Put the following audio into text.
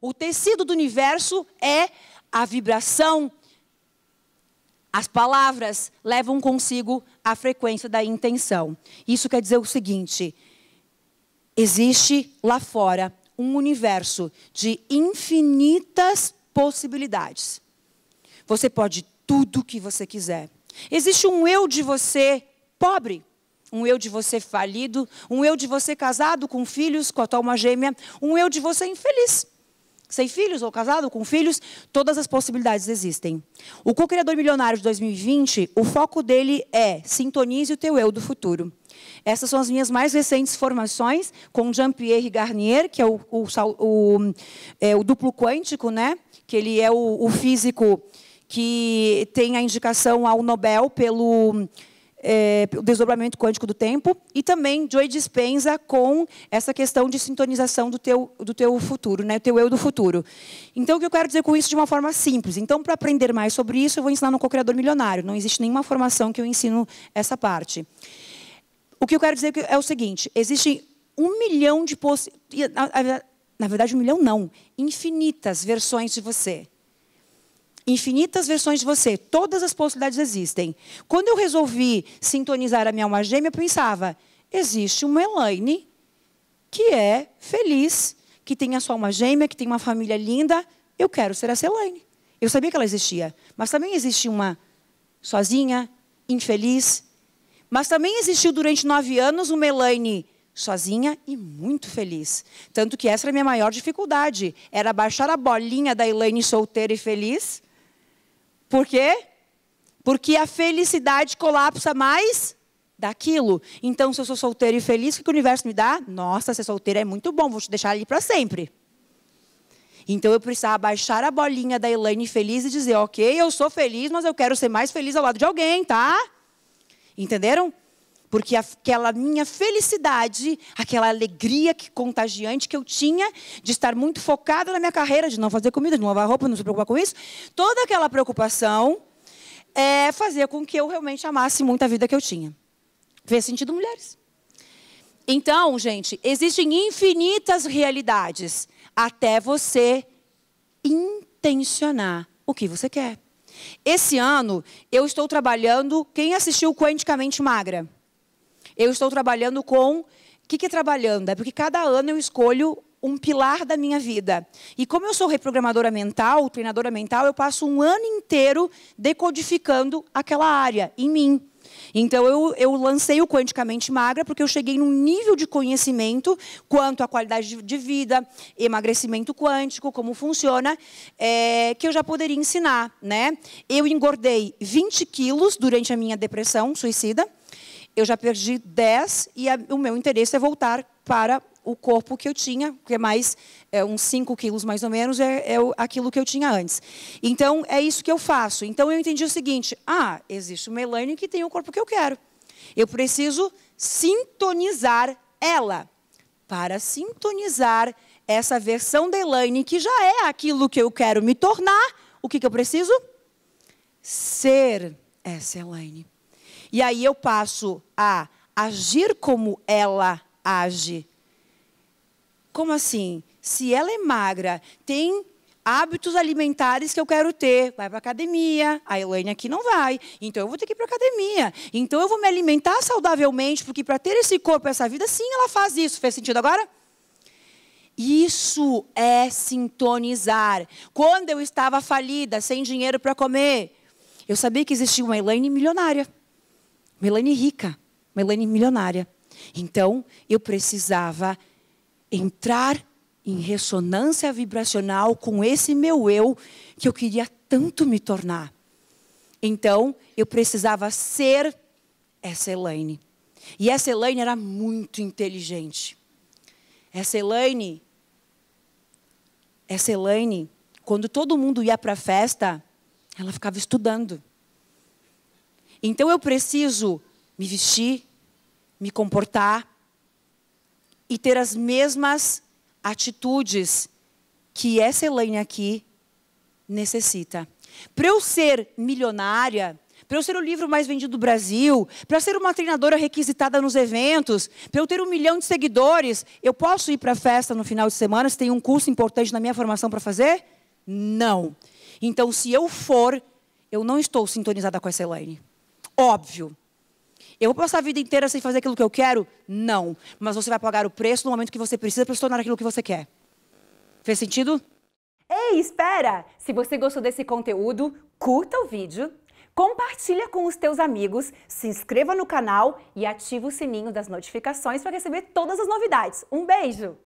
O tecido do universo é a vibração. As palavras levam consigo a frequência da intenção. Isso quer dizer o seguinte: existe lá fora um universo de infinitas possibilidades. Você pode tudo o que você quiser. Existe um eu de você pobre, um eu de você falido, um eu de você casado com filhos, com a tua alma gêmea, um eu de você infeliz sem filhos ou casado com filhos, todas as possibilidades existem. O co-criador milionário de 2020, o foco dele é sintonize o teu eu do futuro. Essas são as minhas mais recentes formações com Jean-Pierre Garnier, que é o, o, o, é o, duplo quântico, né? que ele é o físico que tem a indicação ao Nobel pelo é, o desdobramento quântico do tempo e também Joy dispensa com essa questão de sintonização do teu, do teu futuro, né? teu eu do futuro. Então, o que eu quero dizer com isso de uma forma simples? Então, para aprender mais sobre isso, eu vou ensinar no Co-Criador Milionário. Não existe nenhuma formação que eu ensino essa parte. O que eu quero dizer é o seguinte, existe um milhão de possibilidades, na, na verdade, um milhão não, infinitas versões de você infinitas versões de você, todas as possibilidades existem. Quando eu resolvi sintonizar a minha alma gêmea, eu pensava: existe uma Elaine que é feliz, que tem a sua alma gêmea, que tem uma família linda. Eu quero ser essa Elaine. Eu sabia que ela existia, mas também existe uma sozinha, infeliz. Mas também existiu durante nove anos uma Elaine sozinha e muito feliz. Tanto que essa era a minha maior dificuldade, era baixar a bolinha da Elaine solteira e feliz por quê? Porque a felicidade colapsa mais daquilo. Então, se eu sou solteiro e feliz, o que o universo me dá? Nossa, ser solteira é muito bom, vou te deixar ali para sempre. Então eu precisava baixar a bolinha da Elaine feliz e dizer, ok, eu sou feliz, mas eu quero ser mais feliz ao lado de alguém, tá? Entenderam? Porque aquela minha felicidade, aquela alegria que contagiante que eu tinha de estar muito focada na minha carreira, de não fazer comida, de não lavar roupa, não se preocupar com isso, toda aquela preocupação é, fazia com que eu realmente amasse muito a vida que eu tinha. Fez sentido, mulheres? Então, gente, existem infinitas realidades até você intencionar o que você quer. Esse ano, eu estou trabalhando. Quem assistiu Quanticamente Magra? Eu estou trabalhando com. O que, que é trabalhando? É porque cada ano eu escolho um pilar da minha vida. E como eu sou reprogramadora mental, treinadora mental, eu passo um ano inteiro decodificando aquela área em mim. Então, eu, eu lancei o Quanticamente Magra porque eu cheguei num nível de conhecimento quanto à qualidade de, vida, emagrecimento quântico, como funciona, é, que eu já poderia ensinar. Né? Eu engordei 20 quilos durante a minha depressão suicida eu já perdi 10 e a, o meu interesse é voltar para o corpo que eu tinha, que é mais é, uns 5 quilos mais ou menos, é, é aquilo que eu tinha antes. Então, é isso que eu faço. Então, eu entendi o seguinte: ah, existe uma Elaine que tem o corpo que eu quero. Eu preciso sintonizar ela. Para sintonizar essa versão da Elaine, que já é aquilo que eu quero me tornar, o que, que eu preciso? Ser essa Elaine. E aí eu passo a agir como ela age. Como assim? Se ela é magra, tem hábitos alimentares que eu quero ter. Vai para academia, a Elaine aqui não vai. Então eu vou ter que ir para academia. Então eu vou me alimentar saudavelmente, porque para ter esse corpo, essa vida, sim, ela faz isso. Fez sentido agora? Isso é sintonizar. Quando eu estava falida, sem dinheiro para comer, eu sabia que existia uma Elaine milionária. Melanie rica, Melanie milionária. Então, eu precisava entrar em ressonância vibracional com esse meu eu que eu queria tanto me tornar. Então, eu precisava ser essa Elaine. E essa Elaine era muito inteligente. Essa Elaine, essa Elaine, quando todo mundo ia para a festa, ela ficava estudando. Então eu preciso me vestir, me comportar e ter as mesmas atitudes que essa Elaine aqui necessita. Para eu ser milionária, para eu ser o livro mais vendido do Brasil, para ser uma treinadora requisitada nos eventos, para eu ter um milhão de seguidores, eu posso ir para a festa no final de semana se tem um curso importante na minha formação para fazer? Não. Então, se eu for, eu não estou sintonizada com essa Elaine. Óbvio. Eu vou passar a vida inteira sem fazer aquilo que eu quero? Não. Mas você vai pagar o preço no momento que você precisa para se tornar aquilo que você quer. Fez sentido? Ei, espera! Se você gostou desse conteúdo, curta o vídeo, compartilha com os teus amigos, se inscreva no canal e ativa o sininho das notificações para receber todas as novidades. Um beijo!